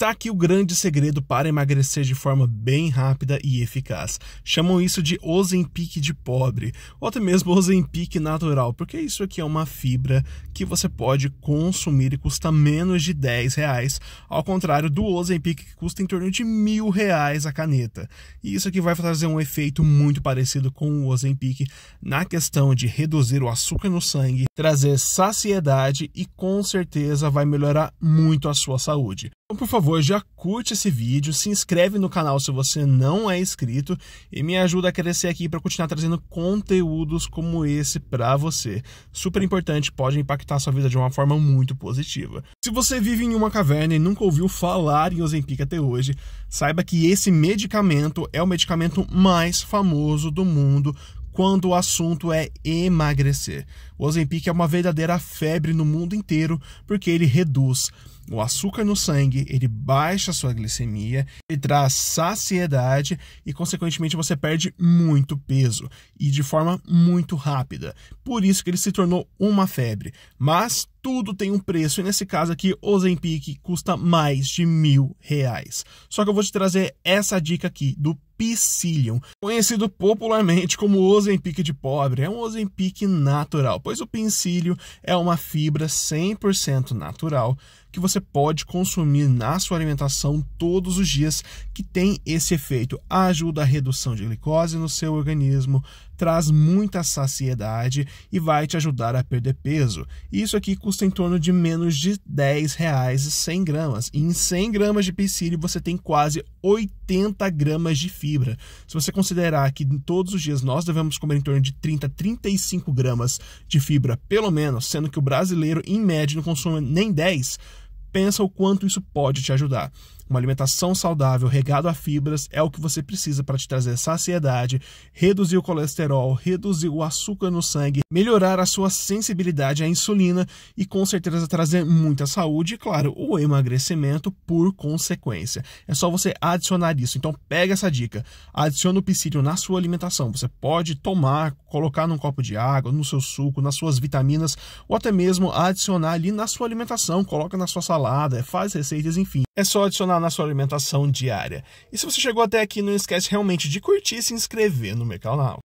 Está aqui o grande segredo para emagrecer de forma bem rápida e eficaz. Chamam isso de Ozempic de pobre, ou até mesmo Ozempic natural, porque isso aqui é uma fibra que você pode consumir e custa menos de 10 reais, ao contrário do Ozempic que custa em torno de mil reais a caneta. E isso aqui vai trazer um efeito muito parecido com o Ozempic na questão de reduzir o açúcar no sangue, trazer saciedade e com certeza vai melhorar muito a sua saúde. Então, por favor, já curte esse vídeo, se inscreve no canal se você não é inscrito e me ajuda a crescer aqui para continuar trazendo conteúdos como esse para você. Super importante, pode impactar sua vida de uma forma muito positiva. Se você vive em uma caverna e nunca ouviu falar em Ozempic até hoje, saiba que esse medicamento é o medicamento mais famoso do mundo quando o assunto é emagrecer. O Ozempic é uma verdadeira febre no mundo inteiro porque ele reduz o açúcar no sangue, ele baixa a sua glicemia, ele traz saciedade e, consequentemente, você perde muito peso e de forma muito rápida. Por isso que ele se tornou uma febre. Mas tudo tem um preço e nesse caso aqui o Zempic custa mais de mil reais. Só que eu vou te trazer essa dica aqui do Psyllium, conhecido popularmente como Ozempic de pobre, é um Ozempic natural, pois o Psyllium é uma fibra 100% natural que você pode consumir na sua alimentação todos os dias que tem esse efeito. Ajuda a redução de glicose no seu organismo, traz muita saciedade e vai te ajudar a perder peso. Isso aqui custa em torno de menos de 10 reais e 100 gramas. E em 100 gramas de psyllium você tem quase 80 gramas de fibra. Se você considerar que todos os dias nós devemos comer em torno de 30 a 35 gramas de fibra, pelo menos, sendo que o brasileiro em média não consome nem 10, pensa o quanto isso pode te ajudar. Uma alimentação saudável, regado a fibras, é o que você precisa para te trazer saciedade, reduzir o colesterol, reduzir o açúcar no sangue, melhorar a sua sensibilidade à insulina e com certeza trazer muita saúde e, claro, o emagrecimento por consequência. É só você adicionar isso. Então, pega essa dica, adiciona o psílio na sua alimentação. Você pode tomar, colocar num copo de água, no seu suco, nas suas vitaminas ou até mesmo adicionar ali na sua alimentação, coloca na sua salada salada, faz receitas, enfim. É só adicionar na sua alimentação diária. E se você chegou até aqui, não esquece realmente de curtir e se inscrever no meu canal.